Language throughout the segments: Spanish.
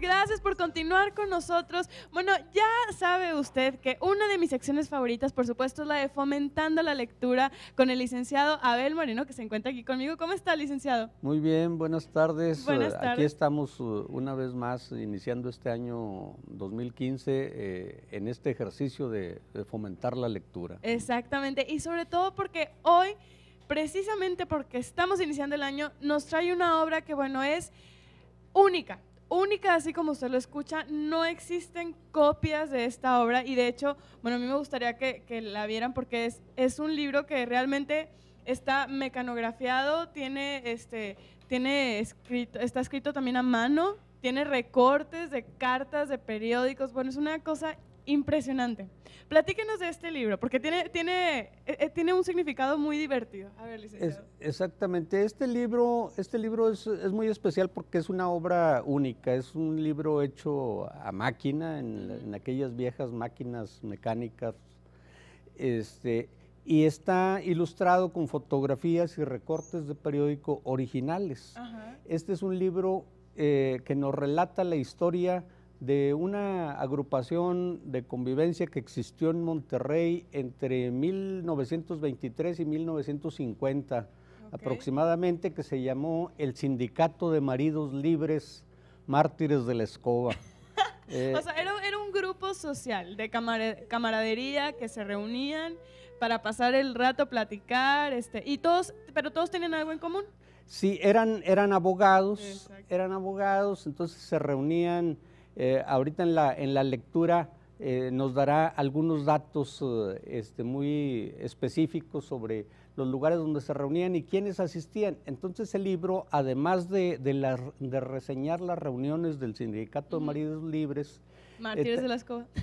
gracias por continuar con nosotros. Bueno, ya sabe usted que una de mis secciones favoritas, por supuesto, es la de Fomentando la Lectura con el licenciado Abel Moreno, que se encuentra aquí conmigo. ¿Cómo está, licenciado? Muy bien, buenas tardes. Eh, aquí estamos eh, una vez más iniciando este año 2015 eh, en este ejercicio de fomentar la lectura. Exactamente, y sobre todo porque hoy precisamente porque estamos iniciando el año, nos trae una obra que, bueno, es única única, así como usted lo escucha. No existen copias de esta obra y de hecho, bueno, a mí me gustaría que, la vieran porque es, es un libro que realmente está mecanografiado, tiene, este, tiene escrito, está escrito también a mano, tiene recortes de cartas, de periódicos, bueno, es una cosa impresionante. Platíquenos de este libro, porque tiene, tiene, eh, eh, tiene un significado muy divertido. exactamente. Este libro, este libro es, muy especial porque es una obra única. Es un libro hecho a máquina, en, aquellas viejas máquinas mecánicas. Este, y está ilustrado con fotografías y recortes de periódico originales. Este es un libro eh, que nos relata la historia de una agrupación de convivencia que existió en Monterrey entre 1923 y 1950 aproximadamente, que se llamó el Sindicato de Maridos Libres Mártires de la Escoba. Eh, o sea, era, un grupo social de camaradería que se reunían para pasar el rato, platicar, este, y todos, pero todos tenían algo en común. Sí, eran, eran abogados, eran abogados, entonces se reunían eh, ahorita en la, en la lectura eh, nos dará algunos datos eh, este, muy específicos sobre los lugares donde se reunían y quiénes asistían. Entonces el libro, además de, de, reseñar las reuniones del Sindicato de Maridos Libres,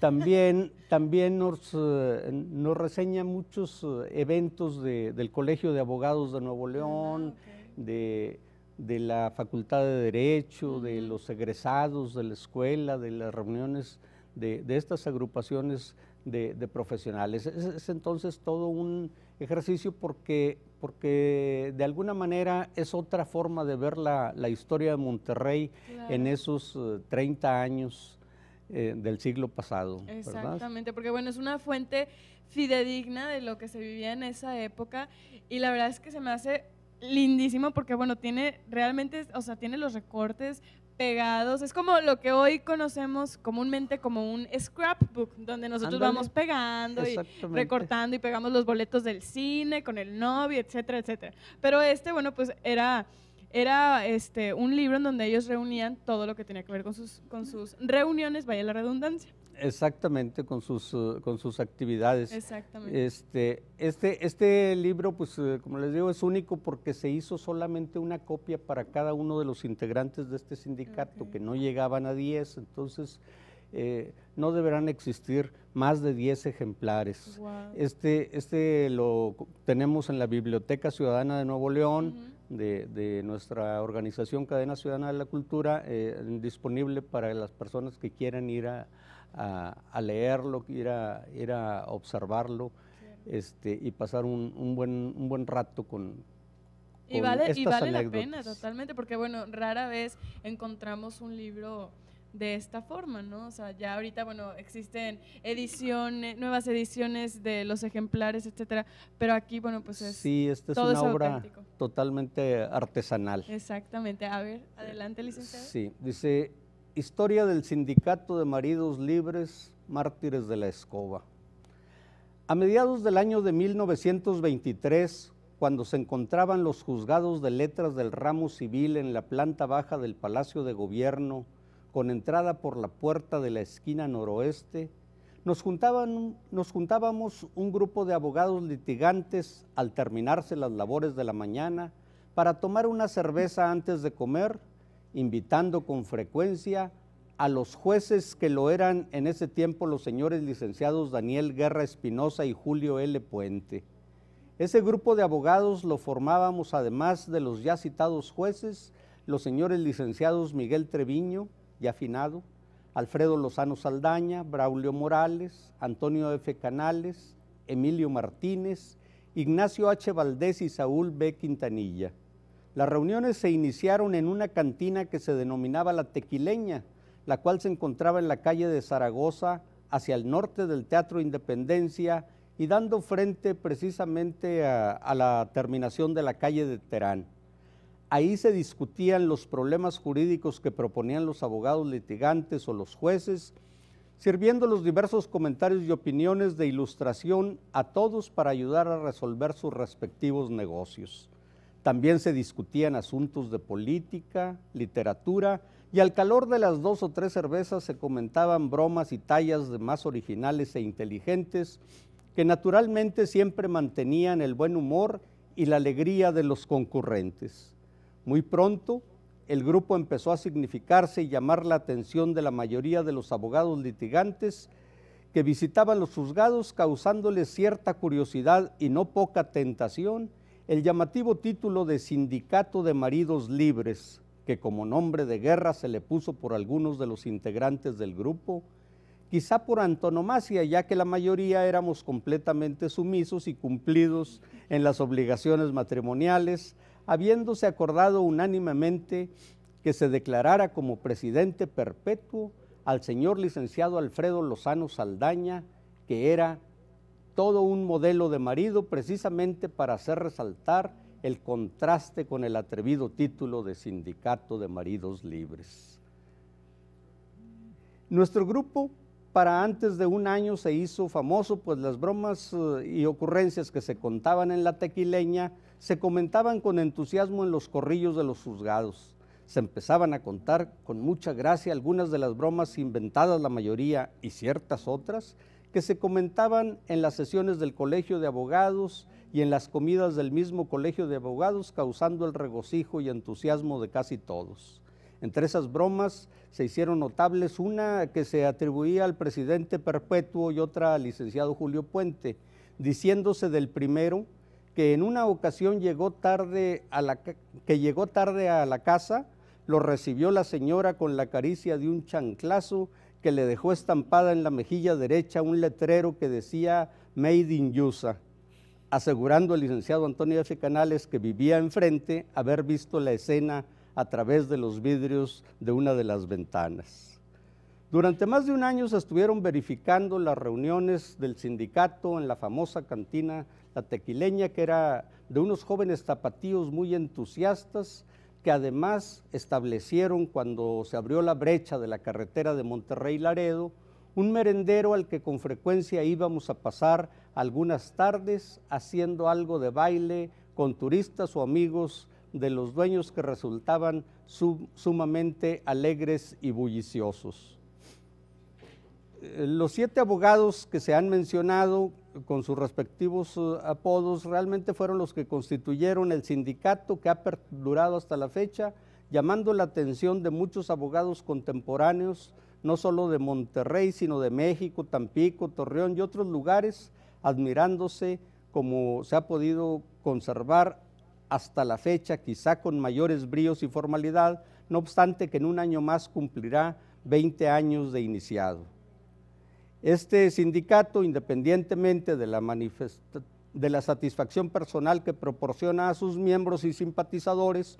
También, también nos, nos reseña muchos eventos del Colegio de Abogados de Nuevo ah, León, de de la Facultad de Derecho, de los egresados de la escuela, de las reuniones de, estas agrupaciones de, profesionales. Es, entonces todo un ejercicio porque, porque de alguna manera es otra forma de ver la, historia de Monterrey en esos 30 eh, años eh, del siglo pasado. Exactamente, porque bueno, es una fuente fidedigna de lo que se vivía en esa época y la verdad es que se me hace lindísimo porque, bueno, tiene realmente, o sea, tiene los recortes pegados. Es como lo que hoy conocemos comúnmente como un scrapbook, donde nosotros vamos pegando y recortando y pegamos los boletos del cine con el novio, etcétera, etcétera. Pero este, bueno, pues era era este, un libro en donde ellos reunían todo lo que tenía que ver con sus, con sus reuniones, vaya la redundancia. Exactamente, con sus, eh, con sus actividades. Este, este, este libro, pues eh, como les digo, es único porque se hizo solamente una copia para cada uno de los integrantes de este sindicato, que no llegaban a 10, entonces eh, no deberán existir más de 10 ejemplares. Este, este lo tenemos en la Biblioteca Ciudadana de Nuevo León. De, de, nuestra organización Cadena Ciudadana de la Cultura, disponible para las personas que quieran ir a, a, leerlo, ir a, observarlo este, y pasar un, un, buen, un buen rato con, y vale, y vale la pena, totalmente, porque bueno, rara vez encontramos un libro de esta forma, ¿no? O sea, ya ahorita, bueno, existen ediciones, nuevas ediciones de los ejemplares, etcétera, pero aquí, bueno, pues es. Sí, esta es una obra totalmente artesanal. Exactamente. A ver, adelante, licenciado. Sí, dice: Historia del Sindicato de Maridos Libres, Mártires de la Escoba. A mediados del año de 1923, cuando se encontraban los juzgados de letras del ramo civil en la planta baja del Palacio de Gobierno, con entrada por la puerta de la esquina noroeste, nos, juntaban, nos juntábamos un grupo de abogados litigantes al terminarse las labores de la mañana para tomar una cerveza antes de comer invitando con frecuencia a los jueces que lo eran en ese tiempo los señores licenciados Daniel Guerra Espinosa y Julio L. Puente. Ese grupo de abogados lo formábamos además de los ya citados jueces, los señores licenciados Miguel Treviño, y afinado, Alfredo Lozano Saldaña, Braulio Morales, Antonio F. Canales, Emilio Martínez, Ignacio H. Valdés y Saúl B. Quintanilla. Las reuniones se iniciaron en una cantina que se denominaba La Tequileña, la cual se encontraba en la calle de Zaragoza, hacia el norte del Teatro Independencia y dando frente precisamente a, la terminación de la calle de Terán. Ahí se discutían los problemas jurídicos que proponían los abogados litigantes o los jueces, sirviendo los diversos comentarios y opiniones de ilustración a todos para ayudar a resolver sus respectivos negocios. También se discutían asuntos de política, literatura, y al calor de las dos o tres cervezas se comentaban bromas y tallas de más originales e inteligentes que naturalmente siempre mantenían el buen humor y la alegría de los concurrentes. Muy pronto, el grupo empezó a significarse y llamar la atención de la mayoría de los abogados litigantes que visitaban los juzgados, causándoles cierta curiosidad y no poca tentación el llamativo título de Sindicato de Maridos Libres, que como nombre de guerra se le puso por algunos de los integrantes del grupo, quizá por antonomasia, ya que la mayoría éramos completamente sumisos y cumplidos en las obligaciones matrimoniales, habiéndose acordado unánimemente que se declarara como presidente perpetuo al señor licenciado Alfredo Lozano Saldaña, que era todo un modelo de marido precisamente para hacer resaltar el contraste con el atrevido título de Sindicato de Maridos Libres. Nuestro grupo para antes de un año se hizo famoso, pues las bromas eh, y ocurrencias que se contaban en la tequileña se comentaban con entusiasmo en los corrillos de los juzgados. Se empezaban a contar con mucha gracia algunas de las bromas inventadas la mayoría y ciertas otras que se comentaban en las sesiones del Colegio de Abogados y en las comidas del mismo Colegio de Abogados, causando el regocijo y entusiasmo de casi todos. Entre esas bromas se hicieron notables una que se atribuía al presidente perpetuo y otra al licenciado Julio Puente, diciéndose del primero que en una ocasión llegó tarde a la, que llegó tarde a la casa, lo recibió la señora con la caricia de un chanclazo que le dejó estampada en la mejilla derecha un letrero que decía Made in Yusa, asegurando al licenciado Antonio F. Canales que vivía enfrente haber visto la escena a través de los vidrios de una de las ventanas. Durante más de un año se estuvieron verificando las reuniones del sindicato en la famosa cantina La Tequileña, que era de unos jóvenes zapatíos muy entusiastas que además establecieron cuando se abrió la brecha de la carretera de Monterrey-Laredo, un merendero al que con frecuencia íbamos a pasar algunas tardes haciendo algo de baile con turistas o amigos de los dueños que resultaban sumamente alegres y bulliciosos. Eh, los siete abogados que se han mencionado con sus respectivos eh, apodos, realmente fueron los que constituyeron el sindicato que ha perdurado hasta la fecha, llamando la atención de muchos abogados contemporáneos, no solo de Monterrey, sino de México, Tampico, Torreón y otros lugares, admirándose como se ha podido conservar hasta la fecha, quizá con mayores bríos y formalidad, no obstante que en un año más cumplirá 20 años de iniciado. Este sindicato, independientemente de la, satisfacción personal que proporciona a sus miembros y simpatizadores,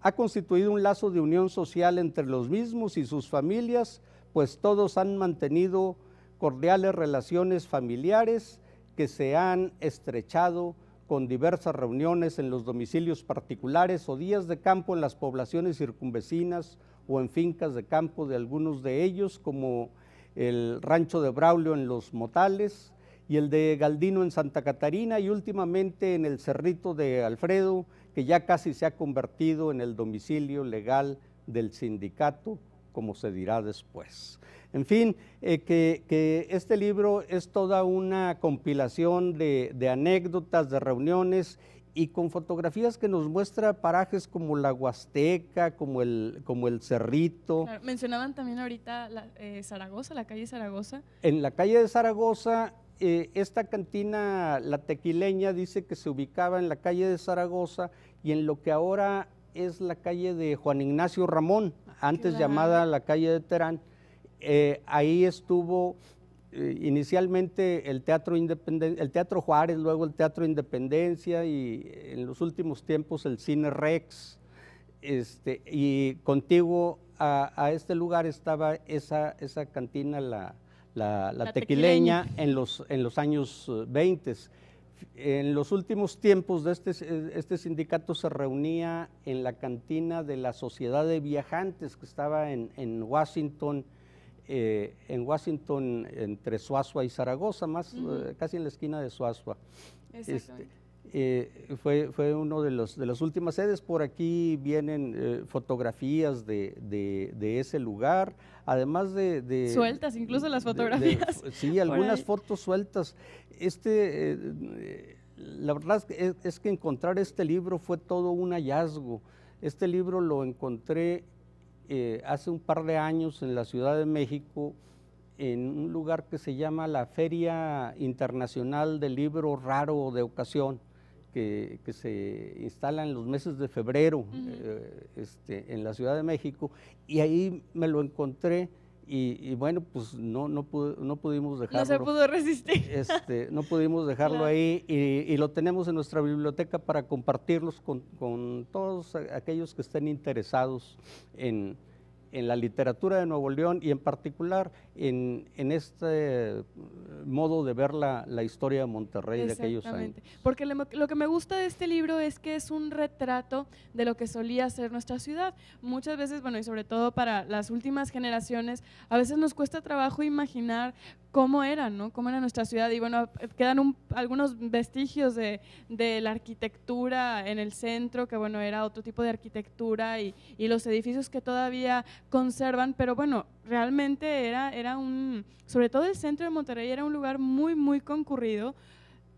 ha constituido un lazo de unión social entre los mismos y sus familias, pues todos han mantenido cordiales relaciones familiares que se han estrechado con diversas reuniones en los domicilios particulares o días de campo en las poblaciones circunvecinas o en fincas de campo de algunos de ellos, como el rancho de Braulio en Los Motales y el de Galdino en Santa Catarina y últimamente en el Cerrito de Alfredo, que ya casi se ha convertido en el domicilio legal del sindicato, como se dirá después. En fin, eh, que, este libro es toda una compilación de anécdotas, de reuniones y con fotografías que nos muestra parajes como la Huasteca, como el, como el Cerrito. mencionaban también ahorita la, eh, Zaragoza, la calle Zaragoza. En la calle de Zaragoza, eh, esta cantina, la tequileña, dice que se ubicaba en la calle de Zaragoza y en lo que ahora es la calle de Juan Ignacio Ramón, ah, antes llamada la calle de Terán. Eh, ahí estuvo eh, inicialmente el Teatro, el Teatro Juárez, luego el Teatro Independencia y en los últimos tiempos el Cine Rex. Este, y contigo a, este lugar estaba esa, esa cantina, la, la, tequileña, En, los, en los años 20. Eh, en los últimos tiempos de este, este sindicato se reunía en la cantina de la Sociedad de Viajantes que estaba en, en Washington eh, en Washington, entre Suazua y Zaragoza, más eh, casi en la esquina de Suazua. Este, eh, fue, fue uno de los de las últimas sedes. Por aquí vienen fotografías de, ese lugar, además de, sueltas, incluso las fotografías. sí, algunas fotos sueltas. Este, la verdad es que encontrar este libro fue todo un hallazgo. Este libro lo encontré eh, hace un par de años en la Ciudad de México en un lugar que se llama la Feria Internacional del Libro Raro de Ocasión, que, se instala en los meses de febrero eh, este, en la Ciudad de México, y ahí me lo encontré y, bueno, pues no, no, no pudimos dejarlo. No se pudo resistir. Este, no pudimos dejarlo ahí y, lo tenemos en nuestra biblioteca para compartirlos con todos aquellos que estén interesados en, en la literatura de Nuevo León y en particular en, este eh, modo de ver la, historia de Monterrey de aquellos años. Porque lo, que me gusta de este libro es que es un retrato de lo que solía ser nuestra ciudad. Muchas veces, bueno, y sobre todo para las últimas generaciones, a veces nos cuesta trabajo imaginar cómo era, ¿no? Cómo era nuestra ciudad. Y bueno, quedan algunos vestigios de, de, la arquitectura en el centro, que bueno, era otro tipo de arquitectura y, los edificios que todavía conservan, pero bueno, realmente era, era un, sobre todo el centro de Monterrey era un lugar muy, muy concurrido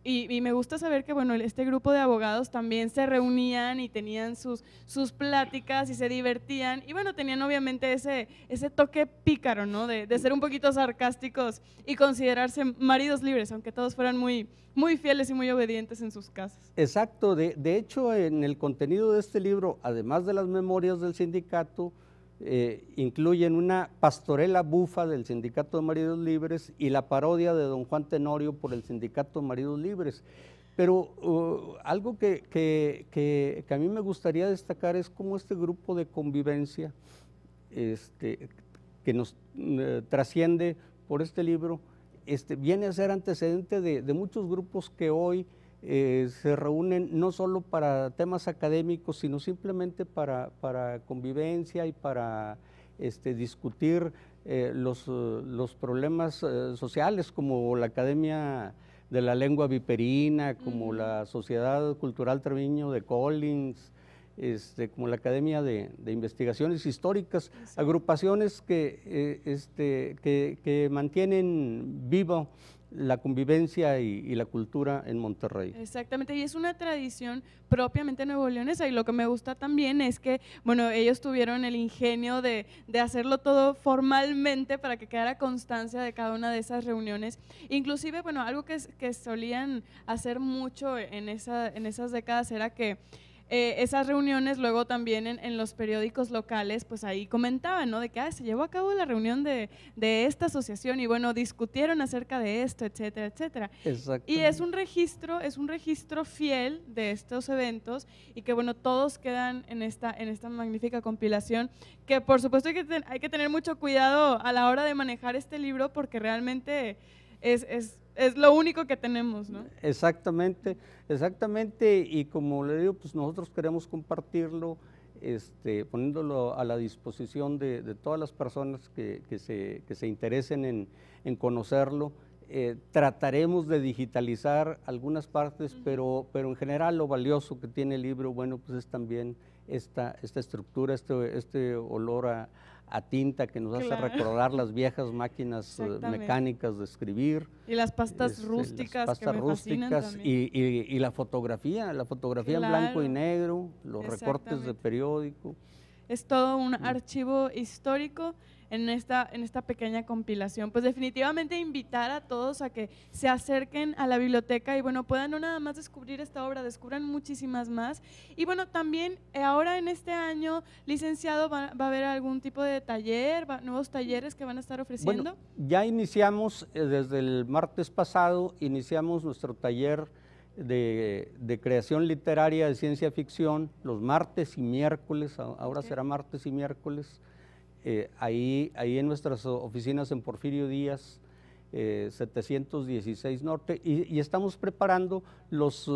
y, me gusta saber que, bueno, este grupo de abogados también se reunían y tenían sus, sus pláticas y se divertían. Y bueno, tenían obviamente ese, ese toque pícaro, ¿no? De, ser un poquito sarcásticos y considerarse maridos libres, aunque todos fueran muy, muy fieles y muy obedientes en sus casas. Exacto. De, de hecho, en el contenido de este libro, además de las memorias del sindicato, eh, incluyen una pastorela bufa del Sindicato de Maridos Libres y la parodia de don Juan Tenorio por el Sindicato de Maridos Libres. Pero uh, algo que, que, a mí me gustaría destacar es cómo este grupo de convivencia este, que nos eh, trasciende por este libro este, viene a ser antecedente de muchos grupos que hoy eh, se reúnen no solo para temas académicos, sino simplemente para, convivencia y para este, discutir eh, los, problemas eh, sociales como la Academia de la Lengua Viperina, como la Sociedad Cultural Treviño de Collins, este, como la Academia de, Investigaciones Históricas, agrupaciones este, que, que, mantienen vivo la convivencia y, la cultura en Monterrey. Exactamente, y es una tradición propiamente nuevo leonesa y lo que me gusta también es que, bueno, ellos tuvieron el ingenio de, hacerlo todo formalmente para que quedara constancia de cada una de esas reuniones. Inclusive, bueno, algo que, que solían hacer mucho en, esa, en esas décadas era que eh, esas reuniones luego también en, en, los periódicos locales, pues ahí comentaban, ¿no? De que ah, se llevó a cabo la reunión de, esta asociación y bueno, discutieron acerca de esto, etcétera, etcétera. Y es un registro, es un registro fiel de estos eventos y que bueno, todos quedan en esta, en esta magnífica compilación, que por supuesto hay que, hay que tener mucho cuidado a la hora de manejar este libro porque realmente es es lo único que tenemos, ¿no? Exactamente, exactamente. Y como le digo, pues nosotros queremos compartirlo, este, poniéndolo a la disposición de, todas las personas que, que, se, interesen en, conocerlo. Eh, trataremos de digitalizar algunas partes, pero, pero en general lo valioso que tiene el libro, bueno, pues es también esta, esta estructura, este, este olor a, tinta que nos hace recordar las viejas máquinas eh, mecánicas de escribir. Y las pastas este, rústicas. pastas rústicas y, la fotografía, la fotografía en blanco y negro, los recortes de periódico es todo un archivo histórico en esta, en esta pequeña compilación. Pues definitivamente invitar a todos a que se acerquen a la biblioteca y bueno, puedan no nada más descubrir esta obra, descubran muchísimas más. Y bueno, también eh, ahora en este año, licenciado, va, a haber algún tipo de taller, nuevos talleres que van a estar ofreciendo. ya iniciamos eh, desde el martes pasado, iniciamos nuestro taller de, creación literaria de ciencia ficción los martes y miércoles, ahora será martes y miércoles, eh, ahí, en nuestras oficinas en Porfirio Díaz, 716 eh, Norte, y, estamos preparando los,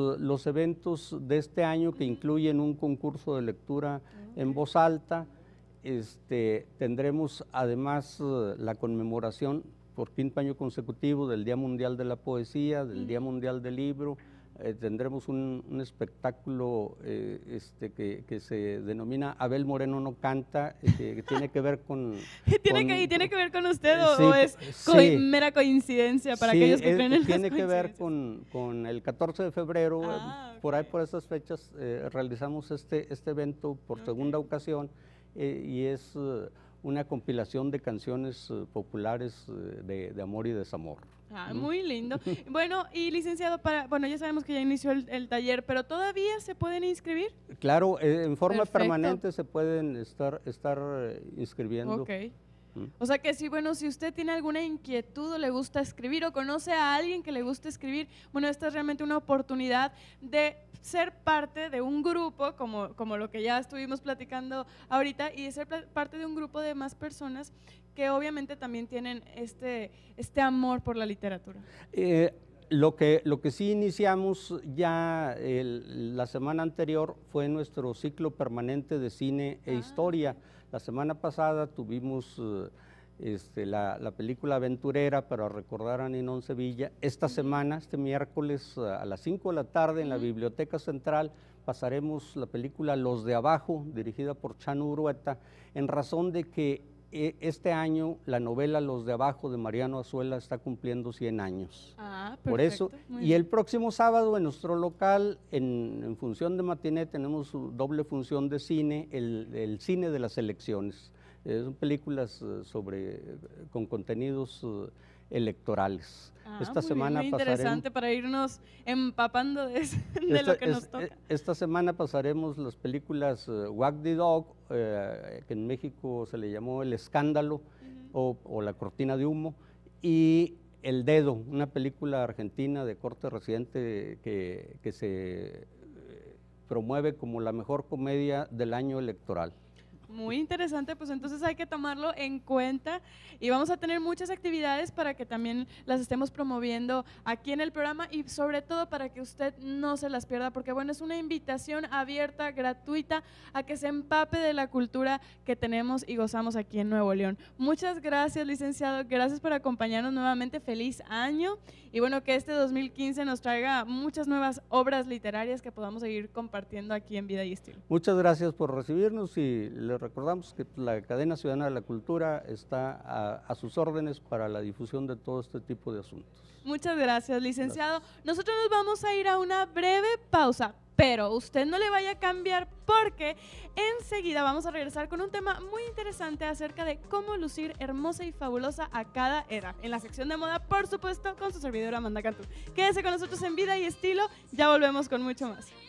eventos de este año que incluyen un concurso de lectura en voz alta. Este, tendremos además eh, la conmemoración por quinto año consecutivo del Día Mundial de la Poesía, del Día Mundial del Libro, eh, tendremos un, espectáculo eh, este, que, se denomina Abel Moreno no canta, eh, que, tiene que ver con... tiene, que, tiene que ver con usted o, es mera coincidencia para aquellos que creen en Tiene que ver con, el 14 de febrero, ah, por ahí por esas fechas realizamos este, este evento por segunda ocasión y es una compilación de canciones eh, populares eh, de, amor y desamor. Ah, muy lindo. bueno, y licenciado, para, bueno, ya sabemos que ya inició el, taller, pero ¿todavía se pueden inscribir? Claro, eh, en forma permanente se pueden estar, estar inscribiendo. Okay. O sea que sí, bueno, si usted tiene alguna inquietud o le gusta escribir o conoce a alguien que le gusta escribir, bueno, esta es realmente una oportunidad de ser parte de un grupo, como, como lo que ya estuvimos platicando ahorita, y de ser parte de un grupo de más personas que obviamente también tienen este, este amor por la literatura. Eh, lo, que, lo que sí iniciamos ya la semana anterior fue nuestro ciclo permanente de cine e ah. historia la semana pasada tuvimos eh, este, la, película aventurera para recordar a Ninón Sevilla. Esta semana, este miércoles eh, a las 5 de la tarde en la Biblioteca Central, pasaremos la película Los de Abajo, dirigida por Chan Urueta, en razón de que e, este año la novela Los de Abajo de Mariano Azuela está cumpliendo 100 años. Ah, perfecto. Por eso, y el próximo sábado en nuestro local, en, función de matiné, tenemos doble función de cine, el, cine de las elecciones. Eh, son películas eh, sobre, eh, con contenidos electorales. Ah, esta semana interesante pasaremos, para irnos empapando de, lo que nos toca. Esta semana pasaremos las películas eh, Wag the Dog, eh, que en México se le llamó El Escándalo o, La Cortina de Humo, y El Dedo, una película argentina de corte reciente que, se eh, promueve como la mejor comedia del año electoral. Muy interesante, pues entonces hay que tomarlo en cuenta y vamos a tener muchas actividades para que también las estemos promoviendo aquí en el programa y sobre todo para que usted no se las pierda, porque bueno, es una invitación abierta, gratuita, a que se empape de la cultura que tenemos y gozamos aquí en Nuevo León. Muchas gracias, licenciado, gracias por acompañarnos nuevamente, feliz año y bueno, que este 2015 nos traiga muchas nuevas obras literarias que podamos seguir compartiendo aquí en Vida y Estilo. Muchas gracias por recibirnos y le recordamos que la cadena ciudadana de la cultura está a, sus órdenes para la difusión de todo este tipo de asuntos. Muchas gracias, licenciado. Nosotros nos vamos a ir a una breve pausa, pero usted no le vaya a cambiar porque enseguida vamos a regresar con un tema muy interesante acerca de cómo lucir hermosa y fabulosa a cada edad. En la sección de moda, por supuesto, con su servidora Amanda Cantú. Quédese con nosotros en Vida y Estilo, ya volvemos con mucho más.